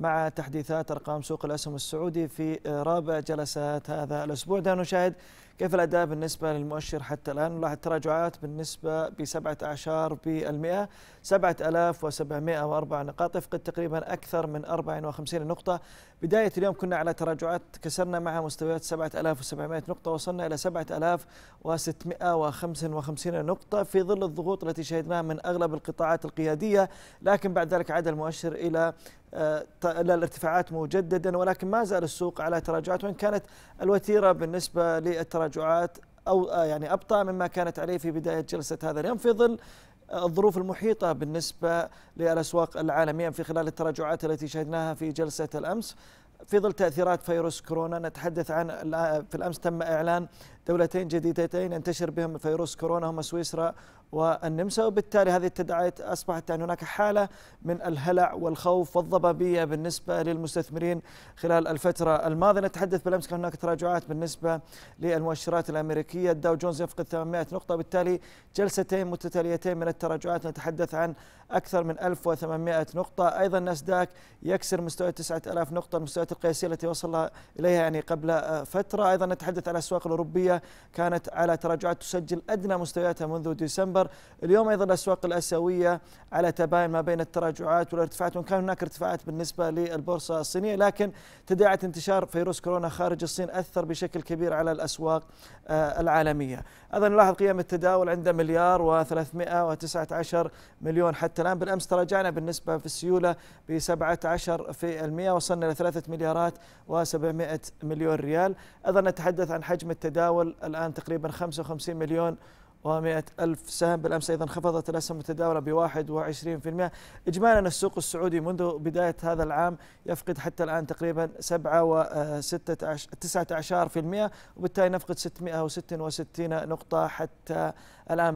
مع تحديثات أرقام سوق الأسهم السعودي في رابع جلسات هذا الأسبوع دعنا نشاهد كيف الأداء بالنسبة للمؤشر حتى الآن نلاحظ تراجعات بالنسبة بسبعة أعشار بالمئة سبعة ألاف وسبعمائة وأربع نقاط يفقد تقريبا أكثر من 54 نقطة بداية اليوم كنا على تراجعات كسرنا مع مستويات 7700 نقطة وصلنا إلى 7655 نقطة في ظل الضغوط التي شهدناها من أغلب القطاعات القيادية لكن بعد ذلك عاد المؤشر إلى آه، الارتفاعات مجددا ولكن ما زال السوق على تراجعات وان كانت الوتيره بالنسبه للتراجعات او آه، يعني ابطا مما كانت عليه في بدايه جلسه هذا اليوم في ظل آه، الظروف المحيطه بالنسبه للاسواق العالميه في خلال التراجعات التي شهدناها في جلسه الامس في ظل تاثيرات فيروس كورونا نتحدث عن في الامس تم اعلان دولتين جديدتين انتشر بهم فيروس كورونا هما سويسرا والنمسا وبالتالي هذه التداعيات أصبحت أن يعني هناك حالة من الهلع والخوف والضبابية بالنسبة للمستثمرين خلال الفترة الماضية نتحدث بالأمس كان هناك تراجعات بالنسبة للمؤشرات الأمريكية الداو جونز يفقد 800 نقطة بالتالي جلستين متتاليتين من التراجعات نتحدث عن أكثر من 1800 نقطة أيضا ناسداك يكسر مستوى 9000 نقطة المستويات القياسية التي وصل إليها يعني قبل فترة أيضا نتحدث على الأسواق الأوروبية كانت على تراجعات تسجل أدنى مستوياتها منذ ديسمبر اليوم أيضا الأسواق الأسيوية على تباين ما بين التراجعات والارتفاعات وإن كان هناك ارتفاعات بالنسبة للبورصة الصينية لكن تداعيات انتشار فيروس كورونا خارج الصين أثر بشكل كبير على الأسواق آه، العالمية أيضا نلاحظ قيم التداول عند مليار و319 مليون حتى الآن بالأمس تراجعنا بالنسبة في السيولة ب 17 في المئة وصلنا إلى 3 مليارات و700 مليون ريال أيضا نتحدث عن حجم التداول تتداول الآن تقريبا 55 مليون و100 ألف سهم بالأمس أيضا انخفضت الأسهم المتداولة ب 21% إجمالا السوق السعودي منذ بداية هذا العام يفقد حتى الآن تقريبا 7 و 19% وبالتالي نفقد 666 نقطة حتى الآن